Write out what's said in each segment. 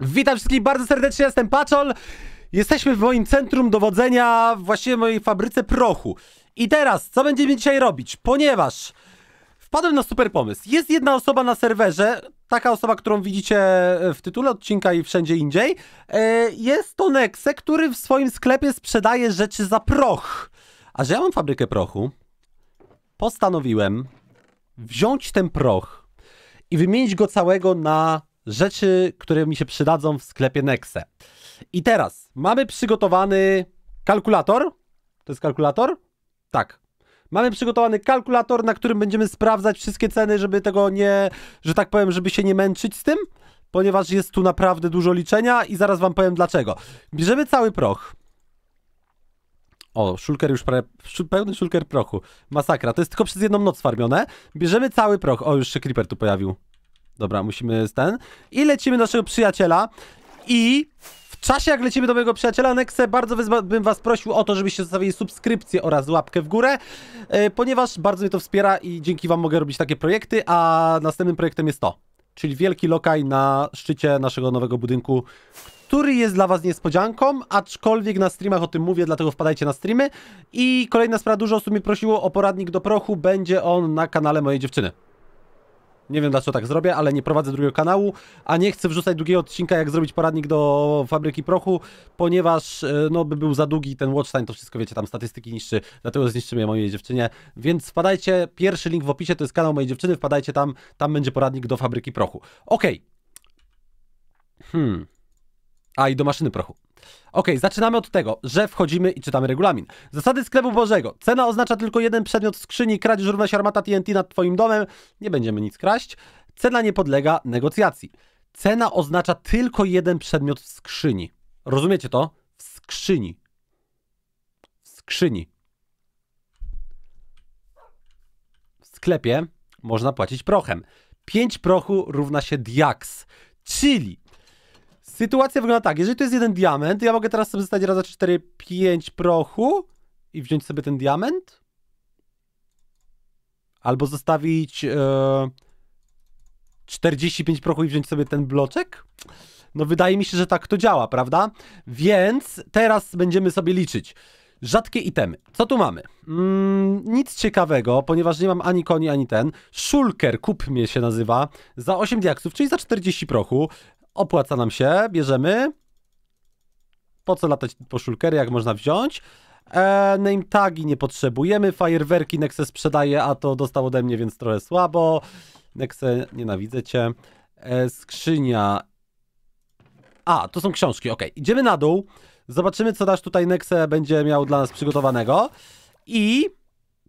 Witam wszystkich bardzo serdecznie, jestem Paczol. Jesteśmy w moim centrum dowodzenia, właściwie mojej fabryce prochu. I teraz, co będziemy dzisiaj robić? Ponieważ wpadłem na super pomysł. Jest jedna osoba na serwerze, taka osoba, którą widzicie e, w tytule odcinka i wszędzie indziej. E, jest to Nexe, który w swoim sklepie sprzedaje rzeczy za proch. A że ja mam fabrykę prochu, postanowiłem wziąć ten proch i wymienić go całego na rzeczy, które mi się przydadzą w sklepie Nexe. I teraz mamy przygotowany kalkulator. To jest kalkulator? Tak. Mamy przygotowany kalkulator, na którym będziemy sprawdzać wszystkie ceny, żeby tego nie, że tak powiem, żeby się nie męczyć z tym, ponieważ jest tu naprawdę dużo liczenia i zaraz wam powiem dlaczego. Bierzemy cały proch. O, szulker już prawie, pełny szulker prochu. Masakra, to jest tylko przez jedną noc farmione. Bierzemy cały proch. O, już się creeper tu pojawił. Dobra, musimy ten. I lecimy do naszego przyjaciela. I w czasie jak lecimy do mojego przyjaciela Nexe, bardzo bym was prosił o to, żebyście zostawili subskrypcję oraz łapkę w górę, yy, ponieważ bardzo mnie to wspiera i dzięki wam mogę robić takie projekty, a następnym projektem jest to. Czyli wielki lokaj na szczycie naszego nowego budynku, który jest dla was niespodzianką, aczkolwiek na streamach o tym mówię, dlatego wpadajcie na streamy. I kolejna sprawa, dużo osób mi prosiło o poradnik do prochu, będzie on na kanale mojej dziewczyny. Nie wiem dlaczego tak zrobię, ale nie prowadzę drugiego kanału, a nie chcę wrzucać drugiego odcinka, jak zrobić poradnik do fabryki prochu, ponieważ e, no by był za długi ten watch time, to wszystko wiecie, tam statystyki niszczy, dlatego zniszczymy je mojej dziewczynie. Więc wpadajcie, pierwszy link w opisie to jest kanał mojej dziewczyny, wpadajcie tam, tam będzie poradnik do fabryki prochu. Okej. Okay. Hmm. A i do maszyny prochu. Ok, zaczynamy od tego, że wchodzimy i czytamy regulamin. Zasady sklepu Bożego. Cena oznacza tylko jeden przedmiot w skrzyni, kradzież równa się armata TNT nad twoim domem. Nie będziemy nic kraść. Cena nie podlega negocjacji. Cena oznacza tylko jeden przedmiot w skrzyni. Rozumiecie to? W skrzyni. W skrzyni. W sklepie można płacić prochem. 5 prochu równa się diaks, czyli Sytuacja wygląda tak, jeżeli to jest jeden diament, ja mogę teraz sobie zostać raz za 4, 5 prochu i wziąć sobie ten diament. Albo zostawić e, 45 prochu i wziąć sobie ten bloczek. No wydaje mi się, że tak to działa, prawda? Więc teraz będziemy sobie liczyć. Rzadkie itemy. Co tu mamy? Mm, nic ciekawego, ponieważ nie mam ani koni, ani ten. Szulker, kup mnie się nazywa, za 8 diaksów, czyli za 40 prochu opłaca nam się, bierzemy. Po co latać po szulkery, jak można wziąć. E, name tagi nie potrzebujemy, fajerwerki Nexe sprzedaje, a to dostał ode mnie, więc trochę słabo. Nexe, nienawidzę cię. E, skrzynia. A, to są książki, ok. Idziemy na dół. Zobaczymy, co nasz tutaj Nexe będzie miał dla nas przygotowanego. I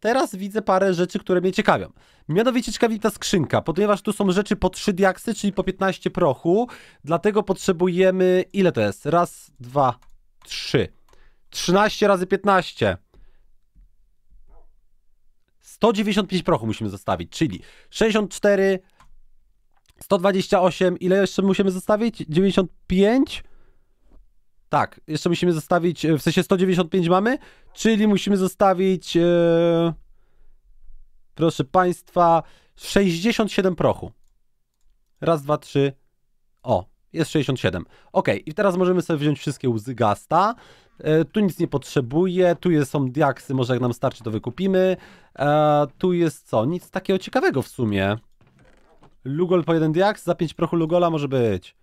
teraz widzę parę rzeczy, które mnie ciekawią. Mianowicie ciekawi ta skrzynka, ponieważ tu są rzeczy po 3 diaksy, czyli po 15 prochu, dlatego potrzebujemy, ile to jest? Raz, dwa, trzy. 13 razy 15. 195 prochu musimy zostawić, czyli 64, 128, ile jeszcze musimy zostawić? 95? Tak, jeszcze musimy zostawić, w sensie 195 mamy, czyli musimy zostawić... Yy proszę Państwa, 67 prochu. Raz, dwa, trzy. O, jest 67. Ok, i teraz możemy sobie wziąć wszystkie łzy gasta. E, tu nic nie potrzebuję, tu jest, są diaksy, może jak nam starczy to wykupimy. E, tu jest co? Nic takiego ciekawego w sumie. Lugol po jeden diaks, za 5 prochu Lugola może być.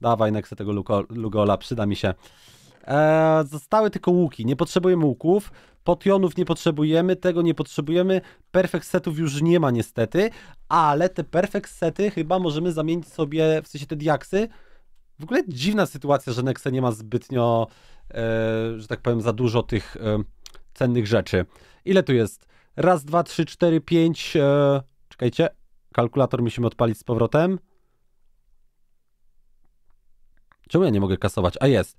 Dawaj, Nexę tego Lugola, przyda mi się. E, zostały tylko łuki. Nie potrzebujemy łuków. Potionów nie potrzebujemy, tego nie potrzebujemy. Perfect setów już nie ma niestety, ale te perfect sety chyba możemy zamienić sobie, w sensie te diaksy. W ogóle dziwna sytuacja, że Nexe nie ma zbytnio, e, że tak powiem, za dużo tych e, cennych rzeczy. Ile tu jest? Raz, dwa, trzy, cztery, pięć. E, czekajcie, kalkulator musimy odpalić z powrotem. Czemu ja nie mogę kasować? A jest.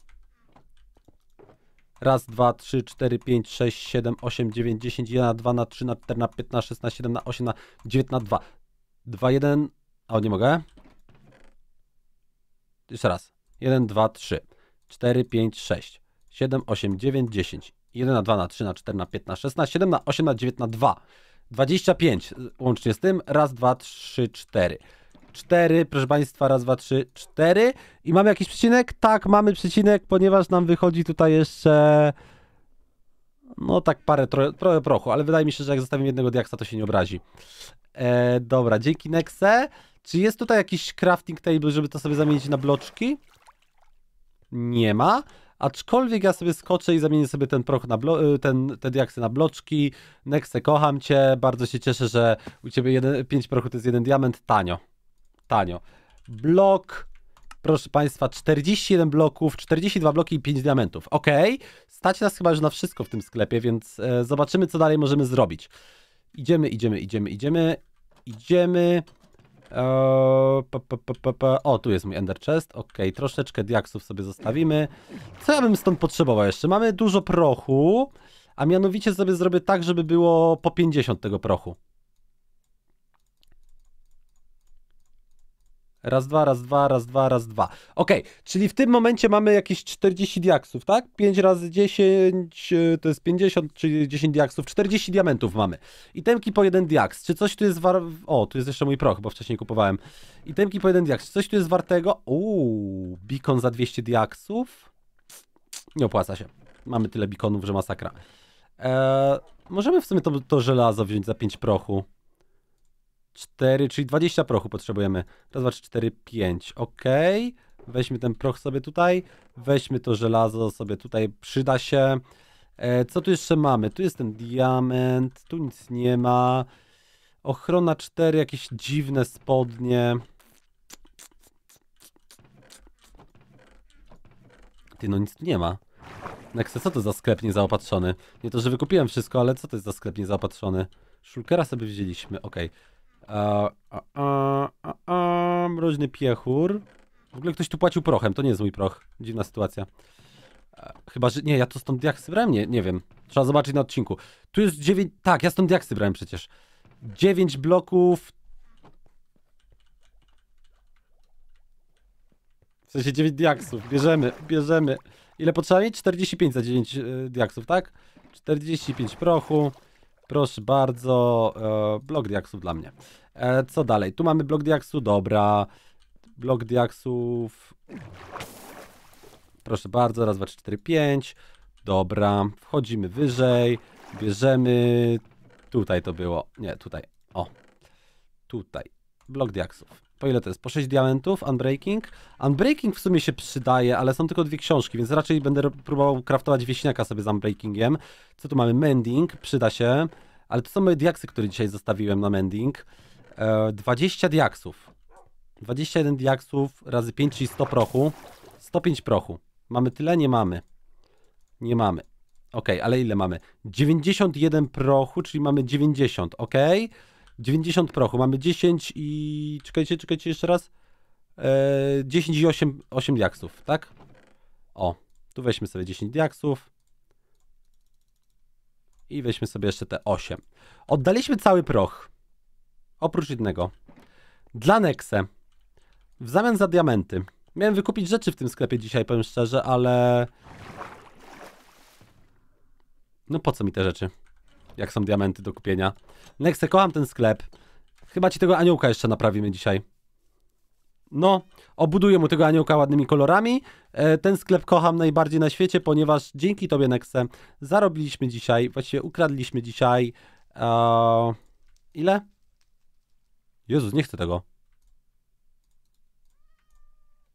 Raz, dwa, trzy, cztery, pięć, sześć, siedem, osiem, dziewięć, dziesięć, jeden na dwa, na trzy, na cztery, na pięć, na sześć, na siedem, na osiem, na dziewięć, na dwa. Dwa, jeden... O, nie mogę. Jeszcze raz. Jeden, dwa, trzy, cztery, pięć, sześć, siedem, osiem, dziewięć, dziesięć. jeden, na na trzy na cztery na piętna na 6 na 7 na 8 na 9 na 2. łącznie z tym. Raz, dwa, trzy, cztery. 4, proszę Państwa, raz, dwa, trzy, cztery. I mamy jakiś przecinek? Tak, mamy przecinek, ponieważ nam wychodzi tutaj jeszcze... No tak parę, trochę, trochę prochu, ale wydaje mi się, że jak zostawimy jednego diaksa, to się nie obrazi. E, dobra, dzięki Nexe. Czy jest tutaj jakiś crafting table, żeby to sobie zamienić na bloczki? Nie ma. Aczkolwiek ja sobie skoczę i zamienię sobie ten proch na blo- y, ten, te diaksy na bloczki. Nexe, kocham cię. Bardzo się cieszę, że u ciebie jeden, pięć prochu to jest jeden diament tanio tanio. Blok, proszę Państwa, 41 bloków, 42 bloki i 5 diamentów. Ok, stać nas chyba już na wszystko w tym sklepie, więc e, zobaczymy, co dalej możemy zrobić. Idziemy, idziemy, idziemy, idziemy, idziemy. O, e, pa, pa, pa, o, tu jest mój Ender Chest. Ok, troszeczkę diaksów sobie zostawimy. Co ja bym stąd potrzebował jeszcze? Mamy dużo prochu, a mianowicie sobie zrobię tak, żeby było po 50 tego prochu. Raz, dwa, raz, dwa, raz, dwa, raz, dwa. Ok, czyli w tym momencie mamy jakieś 40 diaksów, tak? 5 razy 10 e, to jest 50, czyli 10 diaksów. 40 diamentów mamy. I temki po jeden diaks. Czy coś tu jest war... O, tu jest jeszcze mój proch, bo wcześniej kupowałem. I temki po jeden diaks. Czy coś tu jest wartego? Uuu, beacon za 200 diaksów? Nie opłaca się. Mamy tyle beaconów, że masakra. Eee, możemy w sumie to, to żelazo wziąć za 5 prochu. 4, czyli 20 prochu potrzebujemy. Raz, dwa, trzy, cztery, pięć. Ok. Weźmy ten proch sobie tutaj. Weźmy to żelazo sobie tutaj. Przyda się. E, co tu jeszcze mamy? Tu jest ten diament. Tu nic nie ma. Ochrona 4, jakieś dziwne spodnie. Ty, no nic tu nie ma. Nexe, co to za sklep niezaopatrzony? Nie to, że wykupiłem wszystko, ale co to jest za sklep niezaopatrzony? Szulkera sobie wzięliśmy, okej. Okay. A, a, a, a, a, mroźny piechur. W ogóle ktoś tu płacił prochem, to nie jest mój proch. Dziwna sytuacja. Chyba, że... Nie, ja to stąd diaksy brałem? Nie, nie wiem. Trzeba zobaczyć na odcinku. Tu jest 9... Tak, ja stąd diaksy brałem przecież. 9 bloków... W sensie 9 diaksów. Bierzemy, bierzemy. Ile potrzeba mieć? 45 za 9 e, diaksów, tak? 45 prochu. Proszę bardzo, e, blok diaksów dla mnie. E, co dalej? Tu mamy blok diaksu, dobra. Blok diaksów... Proszę bardzo, raz, dwa, trzy, cztery, pięć. Dobra, wchodzimy wyżej, bierzemy... Tutaj to było, nie, tutaj, o. Tutaj, blok diaksów. Po ile to jest? Po 6 diamentów Unbreaking? Unbreaking w sumie się przydaje, ale są tylko dwie książki, więc raczej będę próbował kraftować wieśniaka sobie z Unbreakingiem. Co tu mamy? Mending, przyda się. Ale to są moje diaksy, które dzisiaj zostawiłem na Mending. 20 e, diaksów. 21 diaksów razy 5, czyli 100 prochu. 105 prochu. Mamy tyle? Nie mamy. Nie mamy. Ok, ale ile mamy? 91 prochu, czyli mamy 90, ok? 90 prochu, mamy 10 i... czekajcie, czekajcie jeszcze raz. E, 10 i 8, 8 diaksów, tak? O, tu weźmy sobie 10 diaksów. I weźmy sobie jeszcze te 8. Oddaliśmy cały proch. Oprócz jednego. Dla Nexe. W zamian za diamenty. Miałem wykupić rzeczy w tym sklepie dzisiaj, powiem szczerze, ale... No po co mi te rzeczy? Jak są diamenty do kupienia. Nexe, kocham ten sklep. Chyba ci tego aniołka jeszcze naprawimy dzisiaj. No, obuduję mu tego aniołka ładnymi kolorami. E, ten sklep kocham najbardziej na świecie, ponieważ dzięki tobie, Nexe, zarobiliśmy dzisiaj, właściwie ukradliśmy dzisiaj... E, ile? Jezus, nie chcę tego.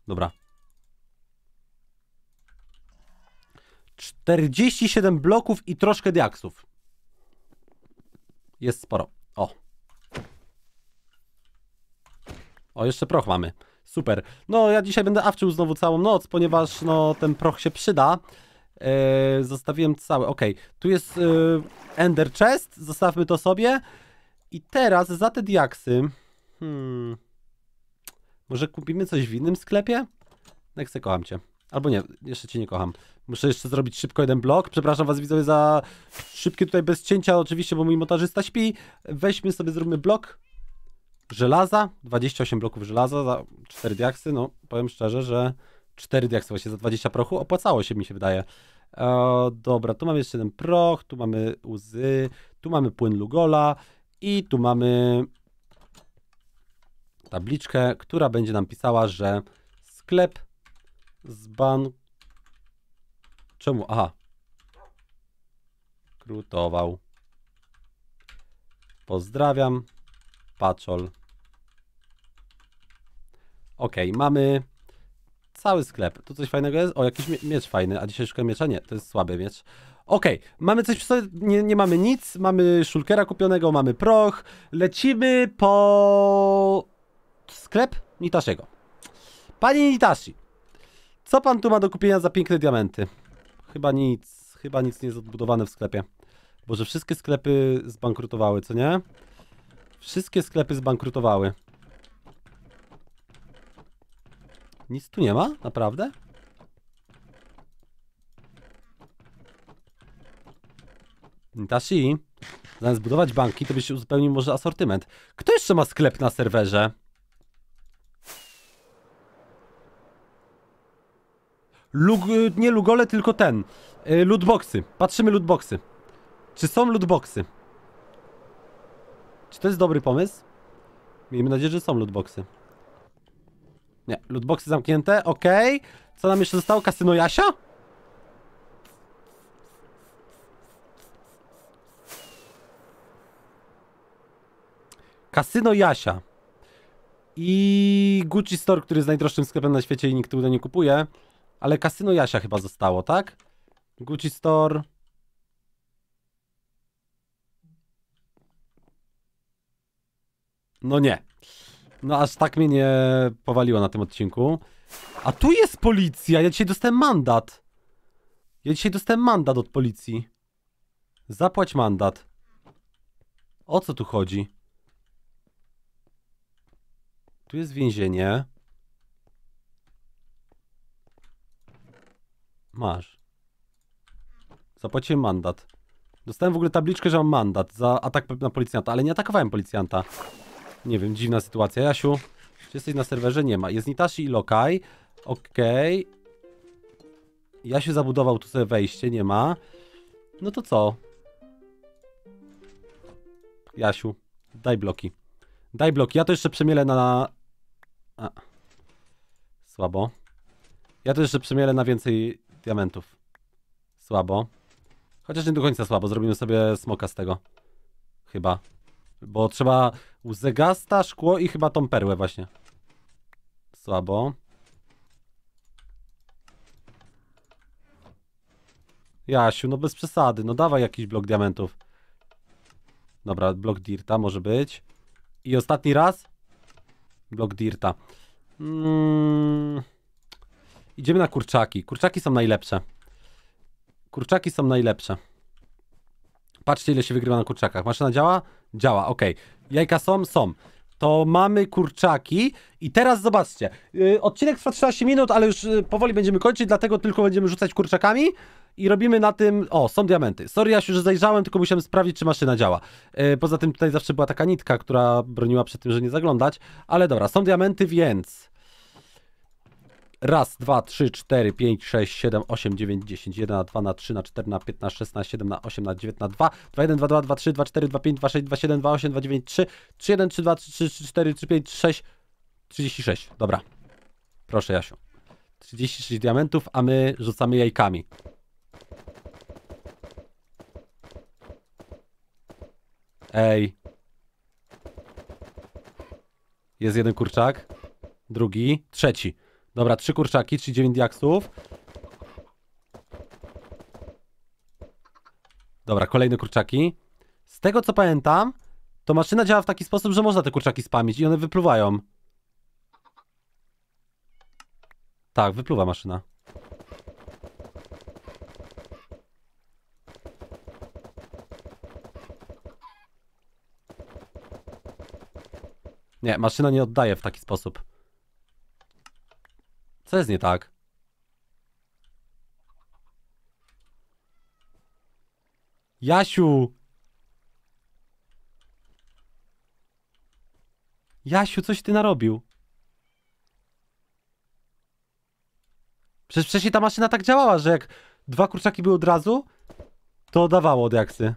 Dobra. 47 bloków i troszkę diaksów. Jest sporo. O. O, jeszcze proch mamy. Super. No, ja dzisiaj będę awczył znowu całą noc, ponieważ no, ten proch się przyda. E, zostawiłem cały. Ok, tu jest yy, Ender Chest. Zostawmy to sobie. I teraz za te diaksy. Hmm. Może kupimy coś w innym sklepie? Nexe, no kocham cię. Albo nie, jeszcze cię nie kocham. Muszę jeszcze zrobić szybko jeden blok. Przepraszam was widzowie za szybkie tutaj bez cięcia oczywiście, bo mój motorzysta śpi. Weźmy sobie, zróbmy blok żelaza. 28 bloków żelaza za 4 diaksy. No, powiem szczerze, że 4 diaksy właśnie za 20 prochu opłacało się mi się wydaje. E, dobra, tu mamy jeszcze jeden proch, tu mamy łzy, tu mamy płyn Lugola i tu mamy tabliczkę, która będzie nam pisała, że sklep z ban... Czemu? Aha. Krutował. Pozdrawiam. Paczol. Ok, mamy cały sklep. Tu coś fajnego jest? O, jakiś miecz fajny, a dzisiaj szukam miecza? Nie, to jest słaby miecz. Okej, mamy coś przy sobie, nie, nie, mamy nic, mamy szulkera kupionego, mamy proch, lecimy po... Sklep Nitashiego. Panie Nitashi, co pan tu ma do kupienia za piękne diamenty? Chyba nic, chyba nic nie jest odbudowane w sklepie. Boże, wszystkie sklepy zbankrutowały, co nie? Wszystkie sklepy zbankrutowały. Nic tu nie ma? Naprawdę? Nitashi, zamiast budować banki, to byś uzupełnił może asortyment. Kto jeszcze ma sklep na serwerze? Lug, nie lugole, tylko ten. Y, lootboxy. Patrzymy lootboxy. Czy są lootboxy? Czy to jest dobry pomysł? Miejmy nadzieję, że są lootboxy. Nie, lootboxy zamknięte, ok. Co nam jeszcze zostało? Kasyno Jasia? Kasyno Jasia. I Gucci Store, który jest najdroższym sklepem na świecie i nikt tutaj nie kupuje. Ale kasyno Jasia chyba zostało, tak? Gucci Store. No nie. No aż tak mnie nie powaliło na tym odcinku. A tu jest policja! Ja dzisiaj dostałem mandat. Ja dzisiaj dostałem mandat od policji. Zapłać mandat. O co tu chodzi? Tu jest więzienie. Masz. Zapłaciłem mandat. Dostałem w ogóle tabliczkę, że mam mandat za atak na policjanta, ale nie atakowałem policjanta. Nie wiem, dziwna sytuacja. Jasiu, czy jesteś na serwerze? Nie ma. Jest Nitashi i Lokaj. Okej. Okay. Jasiu zabudował tu sobie wejście, nie ma. No to co? Jasiu, daj bloki. Daj bloki. Ja to jeszcze przemielę na... A. Słabo. Ja to jeszcze przemielę na więcej diamentów. Słabo. Chociaż nie do końca słabo, zrobimy sobie smoka z tego. Chyba. Bo trzeba łzegasta, szkło i chyba tą perłę właśnie. Słabo. Jasiu, no bez przesady, no dawaj jakiś blok diamentów. Dobra, blok dirta może być. I ostatni raz. Blok dirta. Mm. Idziemy na kurczaki. Kurczaki są najlepsze. Kurczaki są najlepsze. Patrzcie, ile się wygrywa na kurczakach. Maszyna działa? Działa, ok. Jajka są? Są. To mamy kurczaki i teraz zobaczcie. Y, odcinek trwa 13 minut, ale już y, powoli będziemy kończyć, dlatego tylko będziemy rzucać kurczakami i robimy na tym... O, są diamenty. Sorry, ja się już zajrzałem, tylko musiałem sprawdzić, czy maszyna działa. Y, poza tym tutaj zawsze była taka nitka, która broniła przed tym, że nie zaglądać, ale dobra, są diamenty, więc... Raz, dwa, trzy, cztery, pięć, sześć, siedem, osiem, dziewięć, dziesięć, jeden dwa na trzy na cztery na pięć na sześć na siedem na osiem na dziewięć na dwa, dwa jeden, dwa dwa, dwa trzy, dwa cztery, dwa pięć, dwa sześć, dwa siedem, dwa osiem, dwa dziewięć, trzy, trzy jeden, trzy dwa, trzy trzy, cztery, trzy pięć, trzy sześć, trzydzieści sześć. Dobra. Proszę Jasiu. Trzydzieści sześć diamentów, a my rzucamy jajkami. Ej. Jest jeden kurczak, drugi, trzeci. Dobra, trzy kurczaki, 39 diaksów. Dobra, kolejne kurczaki. Z tego co pamiętam, to maszyna działa w taki sposób, że można te kurczaki spamić i one wypluwają. Tak, wypluwa maszyna. Nie, maszyna nie oddaje w taki sposób. Co jest nie tak? Jasiu! Jasiu, coś ty narobił. Przecież wcześniej ta maszyna tak działała, że jak dwa kurczaki były od razu, to dawało jaksy.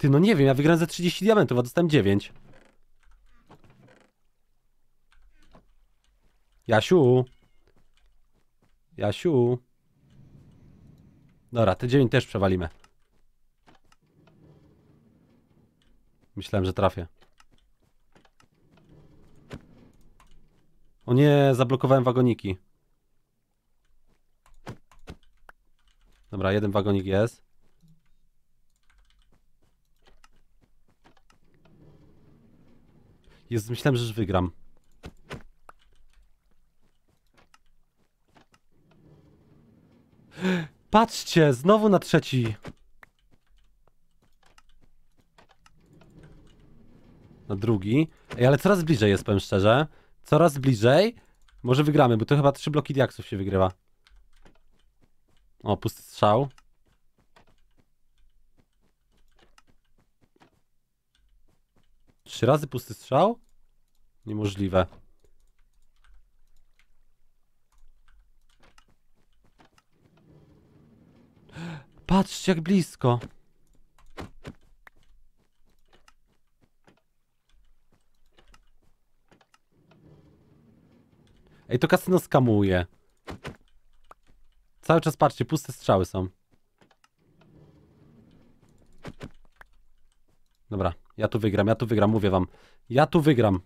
Ty, no nie wiem, ja wygrałem ze 30 diamentów, a dostałem 9. Jasiu. Jasiu. Dobra, te 9 też przewalimy. Myślałem, że trafię. O nie, zablokowałem wagoniki. Dobra, jeden wagonik jest. Jest, myślałem, że już wygram. Patrzcie, znowu na trzeci. Na drugi. Ej, ale coraz bliżej jest, powiem szczerze. Coraz bliżej. Może wygramy, bo to chyba trzy bloki diaksów się wygrywa. O, pusty strzał. Trzy razy pusty strzał? Niemożliwe. Patrzcie jak blisko. Ej, to kasyno skamuje. Cały czas patrzcie, puste strzały są. Ja tu wygram, ja tu wygram, mówię wam. Ja tu wygram.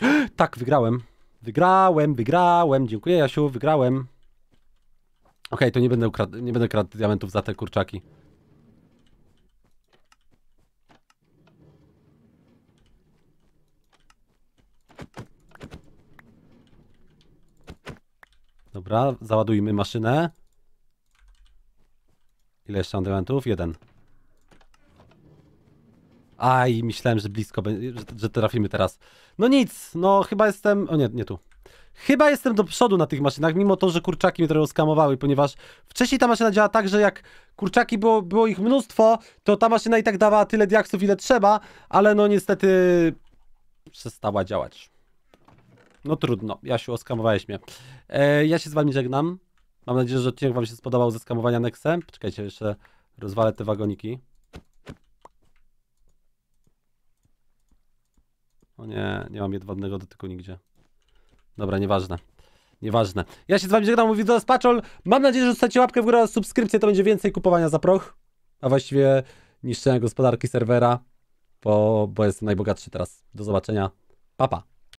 tak, wygrałem. Wygrałem, wygrałem. Dziękuję, Jasiu, wygrałem. Okej, okay, to nie będę, nie będę kradł diamentów za te kurczaki. Dobra, załadujmy maszynę. Ile jeszcze mam diamentów? Jeden. Aj, myślałem, że blisko, że, że trafimy teraz. No nic, no chyba jestem... O nie, nie tu. Chyba jestem do przodu na tych maszynach, mimo to, że kurczaki mnie trochę skamowały, ponieważ wcześniej ta maszyna działa tak, że jak kurczaki było, było ich mnóstwo, to ta maszyna i tak dawała tyle diaksów, ile trzeba, ale no niestety przestała działać. No trudno, Jasiu, oskamowałeś mnie. E, ja się z wami żegnam. Mam nadzieję, że odcinek wam się spodobał ze skamowania Nexe. Czekajcie, jeszcze rozwalę te wagoniki. O nie, nie mam jedwabnego dotyku nigdzie. Dobra, nieważne. Nieważne. Ja się z wami żegnam, mówi do Paczol. Mam nadzieję, że zostawicie łapkę w górę oraz subskrypcję, to będzie więcej kupowania za proch. A właściwie niszczenia gospodarki serwera, bo, bo jestem najbogatszy teraz. Do zobaczenia. Papa. Pa.